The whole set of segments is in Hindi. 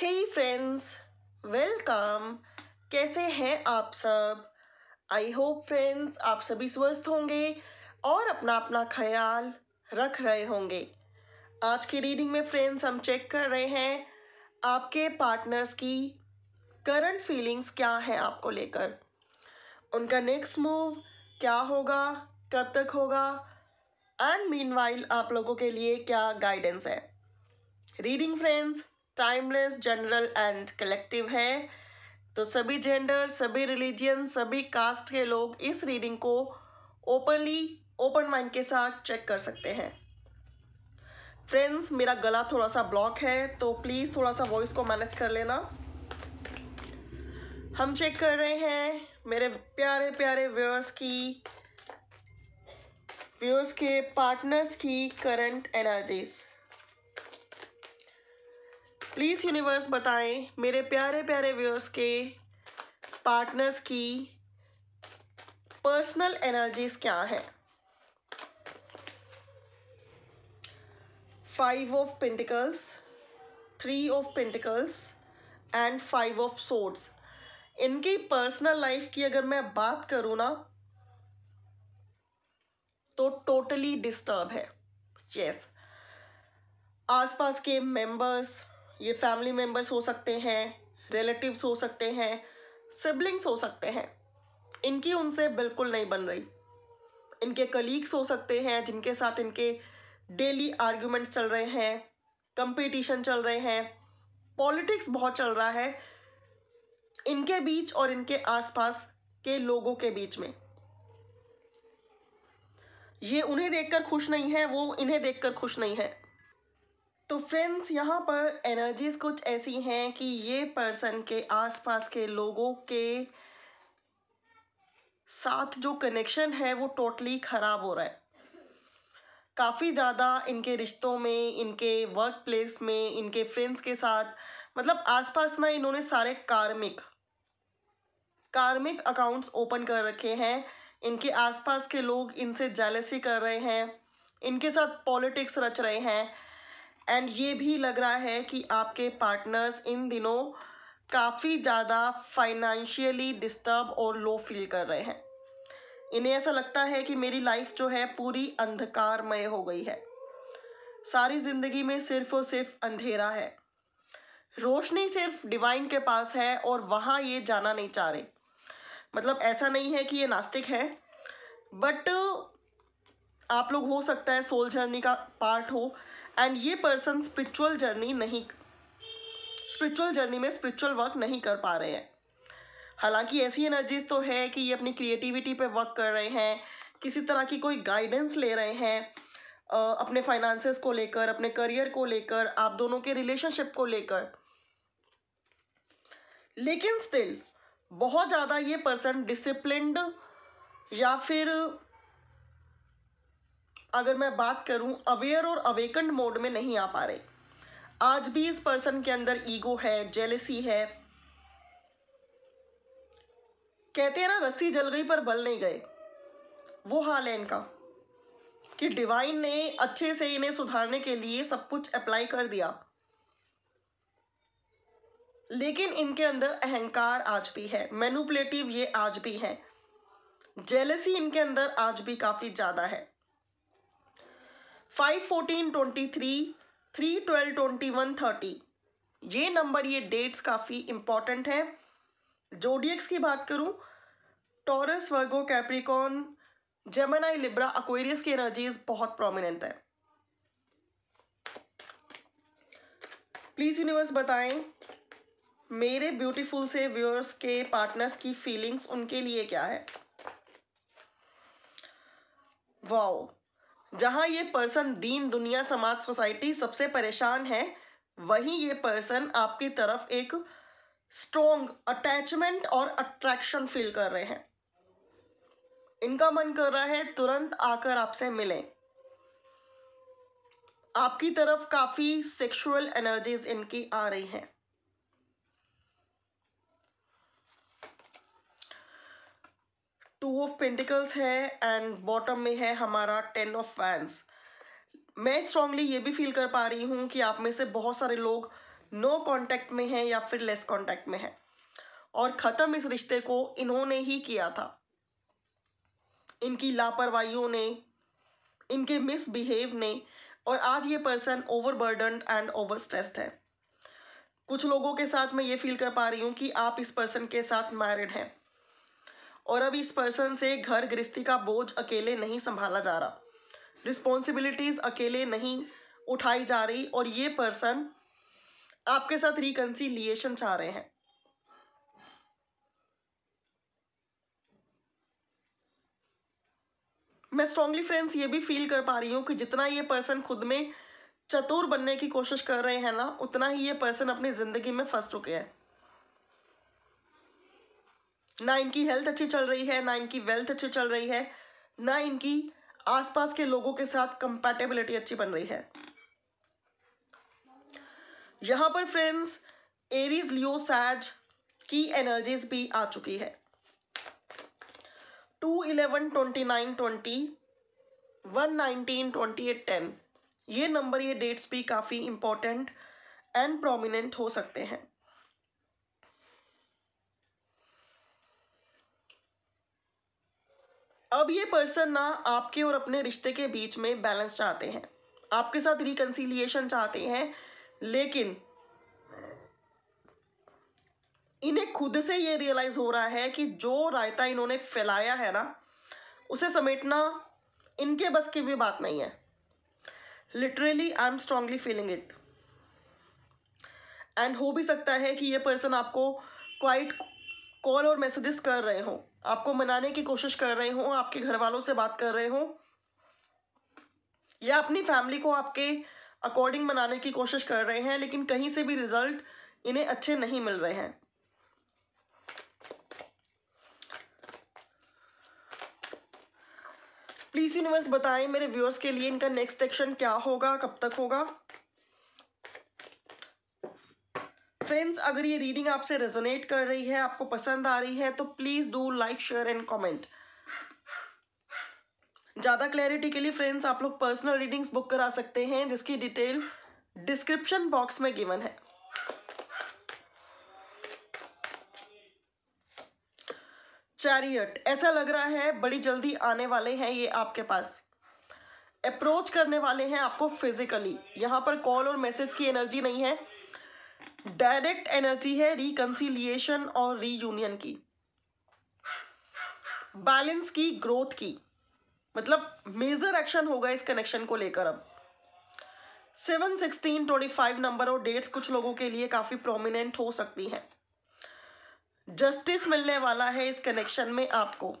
हे फ्रेंड्स वेलकम कैसे हैं आप सब आई होप फ्रेंड्स आप सभी स्वस्थ होंगे और अपना अपना ख्याल रख रहे होंगे आज की रीडिंग में फ्रेंड्स हम चेक कर रहे हैं आपके पार्टनर्स की करंट फीलिंग्स क्या है आपको लेकर उनका नेक्स्ट मूव क्या होगा कब तक होगा एंड मीन आप लोगों के लिए क्या गाइडेंस है reading friends timeless general and collective है तो सभी जेंडर सभी रिलीजियन सभी कास्ट के लोग इस रीडिंग को ओपनली ओपन माइंड के साथ चेक कर सकते हैं फ्रेंड्स मेरा गला थोड़ा सा ब्लॉक है तो प्लीज़ थोड़ा सा वॉइस को मैनेज कर लेना हम चेक कर रहे हैं मेरे प्यारे प्यारे व्यूअर्स की व्यूअर्स के पार्टनर्स की करंट एनर्जीज़ प्लीज़ यूनिवर्स बताएं मेरे प्यारे प्यारे व्यूअर्स के पार्टनर्स की पर्सनल एनर्जीज क्या है five of pentacles three of pentacles and five of swords इनकी पर्सनल लाइफ की अगर मैं बात करूँ ना तो टोटली डिस्टर्ब है यस yes. आसपास के मेंबर्स ये फैमिली मेम्बर्स हो सकते हैं रिलेटिव्स हो सकते हैं सिबलिंग्स हो सकते हैं इनकी उनसे बिल्कुल नहीं बन रही इनके कलीग्स हो सकते हैं जिनके साथ इनके डेली आर्ग्यूमेंट्स चल रहे हैं कंपटीशन चल रहे हैं पॉलिटिक्स बहुत चल रहा है इनके बीच और इनके आसपास के लोगों के बीच में ये उन्हें देखकर खुश नहीं है वो इन्हें देखकर खुश नहीं है तो फ्रेंड्स यहाँ पर एनर्जीज कुछ ऐसी हैं कि ये पर्सन के आसपास के लोगों के साथ जो कनेक्शन है वो टोटली ख़राब हो रहा है काफ़ी ज़्यादा इनके रिश्तों में इनके वर्क प्लेस में इनके फ्रेंड्स के साथ मतलब आसपास ना इन्होंने सारे कार्मिक कार्मिक अकाउंट्स ओपन कर रखे हैं इनके आसपास के लोग इनसे जेलसी कर रहे हैं इनके साथ पॉलिटिक्स रच रहे हैं एंड ये भी लग रहा है कि आपके पार्टनर्स इन दिनों काफ़ी ज़्यादा फाइनेंशियली डिस्टर्ब और लो फील कर रहे हैं इन्हें ऐसा लगता है कि मेरी लाइफ जो है पूरी अंधकारमय हो गई है सारी ज़िंदगी में सिर्फ और सिर्फ अंधेरा है रोशनी सिर्फ डिवाइन के पास है और वहाँ ये जाना नहीं चाह रहे मतलब ऐसा नहीं है कि ये नास्तिक है बट आप लोग हो सकता है सोल जर्नी का पार्ट हो एंड ये पर्सन स्पिरिचुअल जर्नी नहीं स्पिरिचुअल जर्नी में स्पिरिचुअल वर्क नहीं कर पा रहे हैं हालांकि ऐसी एनर्जीज तो है कि ये अपनी क्रिएटिविटी पे वर्क कर रहे हैं किसी तरह की कोई गाइडेंस ले रहे हैं अपने फाइनेंसेस को लेकर अपने करियर को लेकर आप दोनों के रिलेशनशिप को लेकर लेकिन स्टिल बहुत ज़्यादा ये पर्सन डिसिप्लिनड या फिर अगर मैं बात करूं अवेयर और अवेकंड मोड में नहीं आ पा रहे आज भी इस पर्सन के अंदर ईगो है जेलेसी है कहते हैं ना रस्सी जल गई पर बल नहीं गए वो हाल है इनका कि डिवाइन ने अच्छे से इन्हें सुधारने के लिए सब कुछ अप्लाई कर दिया लेकिन इनके अंदर अहंकार आज भी है मैनुपलेटिव ये आज भी है जेलसी इनके अंदर आज भी काफ़ी ज़्यादा है five fourteen twenty three three twelve twenty one thirty ये नंबर ये डेट्स काफ़ी इम्पॉर्टेंट हैं जोडियक्स की बात करूं Taurus Virgo Capricorn Gemini Libra Aquarius की एनर्जीज बहुत प्रोमिनेंट है प्लीज यूनिवर्स बताएं मेरे ब्यूटीफुल से व्यूअर्स के पार्टनर्स की फीलिंग्स उनके लिए क्या है वाओ जहां ये पर्सन दीन दुनिया समाज सोसाइटी सबसे परेशान है वहीं ये पर्सन आपकी तरफ एक स्ट्रोंग अटैचमेंट और अट्रैक्शन फील कर रहे हैं इनका मन कर रहा है तुरंत आकर आपसे मिले आपकी तरफ काफी सेक्सुअल एनर्जीज इनकी आ रही हैं टू ऑफ पेंटिकल्स है एंड बॉटम में है हमारा टेन ऑफ फैंस मैं स्ट्रांगली ये भी फील कर पा रही हूँ कि आप में से बहुत सारे लोग नो कॉन्टैक्ट में हैं या फिर लेस कॉन्टैक्ट में हैं और ख़त्म इस रिश्ते को इन्होंने ही किया था इनकी लापरवाही ने इनके मिसबिहेव ने और आज ये person overburden and overstressed है कुछ लोगों के साथ मैं ये फील कर पा रही हूँ कि आप इस पर्सन के साथ मैरिड हैं और अब इस पर्सन से घर गृहस्थी का बोझ अकेले नहीं संभाला जा रहा रिस्पॉन्सिबिलिटीज अकेले नहीं उठाई जा रही और ये पर्सन आपके साथ रिकन्सिलिएशन चाह रहे हैं मैं स्ट्रांगली फ्रेंड्स ये भी फील कर पा रही हूँ कि जितना ये पर्सन खुद में चतुर बनने की कोशिश कर रहे हैं ना उतना ही ये पर्सन अपनी ज़िंदगी में फंस चुके हैं ना इनकी हेल्थ अच्छी चल रही है ना इनकी वेल्थ अच्छी चल रही है ना इनकी आसपास के लोगों के साथ कंपैटिबिलिटी अच्छी बन रही है यहां पर फ्रेंड्स एरीज लियो सैज की एनर्जीज भी आ चुकी है two eleven twenty nine twenty one nineteen twenty eight ten ये नंबर ये डेट्स भी काफ़ी इंपॉर्टेंट एंड प्रोमिनेंट हो सकते हैं अब ये पर्सन ना आपके और अपने रिश्ते के बीच में बैलेंस चाहते हैं आपके साथ रिकन्सिलिएशन चाहते हैं लेकिन इन्हें खुद से ये रियलाइज हो रहा है कि जो रायता इन्होंने फैलाया है ना उसे समेटना इनके बस की भी बात नहीं है literally I am strongly feeling it and हो भी सकता है कि ये पर्सन आपको क्वाइट कॉल और मैसेजेस कर रहे हों आपको मनाने की कोशिश कर रहे हो आपके घर वालों से बात कर रहे हो या अपनी फैमिली को आपके अकॉर्डिंग मनाने की कोशिश कर रहे हैं लेकिन कहीं से भी रिजल्ट इन्हें अच्छे नहीं मिल रहे हैं प्लीज़ यूनिवर्स बताएं मेरे व्यूअर्स के लिए इनका नेक्स्ट एक्शन क्या होगा कब तक होगा फ्रेंड्स अगर ये रीडिंग आपसे रेजोनेट कर रही है आपको पसंद आ रही है तो please do like share and comment ज़्यादा क्लैरिटी के लिए फ्रेंड्स आप लोग पर्सनल रीडिंग्स बुक करा सकते हैं जिसकी डिटेल डिस्क्रिप्शन बॉक्स में गिवन है चैरियट ऐसा लग रहा है बड़ी जल्दी आने वाले हैं ये आपके पास अप्रोच करने वाले हैं आपको फिजिकली यहाँ पर कॉल और मैसेज की एनर्जी नहीं है डायरेक्ट एनर्जी है रिकंसिलिएशन और रीयूनियन की बैलेंस की ग्रोथ की मतलब मेजर एक्शन होगा इस कनेक्शन को लेकर अब सेवन सिक्सटीन ट्वेंटी फाइव नंबर और डेट्स कुछ लोगों के लिए काफ़ी प्रोमिनेंट हो सकती हैं जस्टिस मिलने वाला है इस कनेक्शन में आपको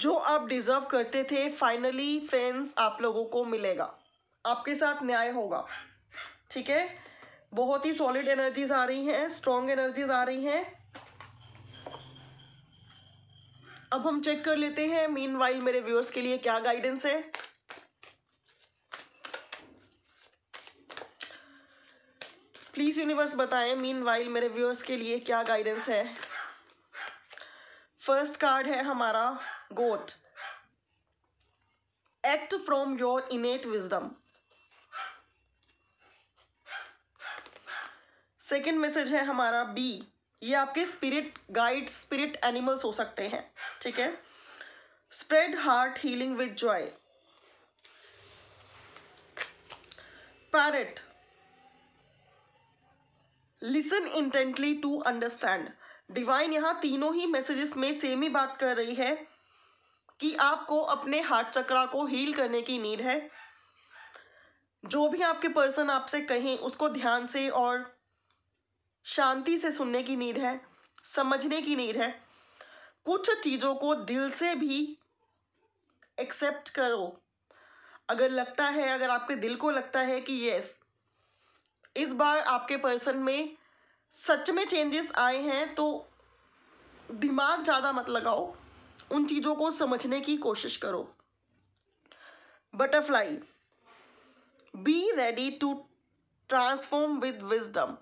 जो आप डिजर्व करते थे फाइनली फ्रेंड्स आप लोगों को मिलेगा आपके साथ न्याय होगा ठीक है बहुत ही सॉलिड एनर्जीज आ रही हैं स्ट्रॉन्ग एनर्जीज आ रही हैं अब हम चेक कर लेते हैं मीन वाइल मेरे व्यूअर्स के लिए क्या गाइडेंस है प्लीज यूनिवर्स बताएं मीन वाइल मेरे व्यूअर्स के लिए क्या गाइडेंस है फर्स्ट कार्ड है हमारा goat act from your innate wisdom second message है हमारा बी ये आपके स्पिरिट गाइड स्पिरिट एनिमल्स हो सकते हैं ठीक है spread heart healing with joy parrot listen intently to understand divine यहां तीनों ही मैसेजेस में सेम ही बात कर रही है कि आपको अपने हार्ट चक्रा को हील करने की नीड है जो भी आपके पर्सन आपसे कहें उसको ध्यान से और शांति से सुनने की नीड है समझने की नीड है कुछ चीज़ों को दिल से भी एक्सेप्ट करो अगर लगता है अगर आपके दिल को लगता है कि यस इस बार आपके पर्सन में सच में चेंजेस आए हैं तो दिमाग ज़्यादा मत लगाओ उन चीज़ों को समझने की कोशिश करो butterfly be ready to transform with wisdom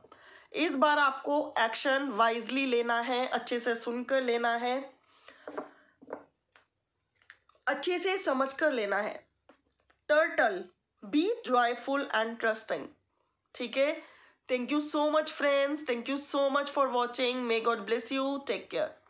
इस बार आपको एक्शन वाइजली लेना है अच्छे से सुनकर लेना है अच्छे से समझकर लेना है turtle be joyful and trusting ठीक है thank you so much friends thank you so much for watching may God bless you take care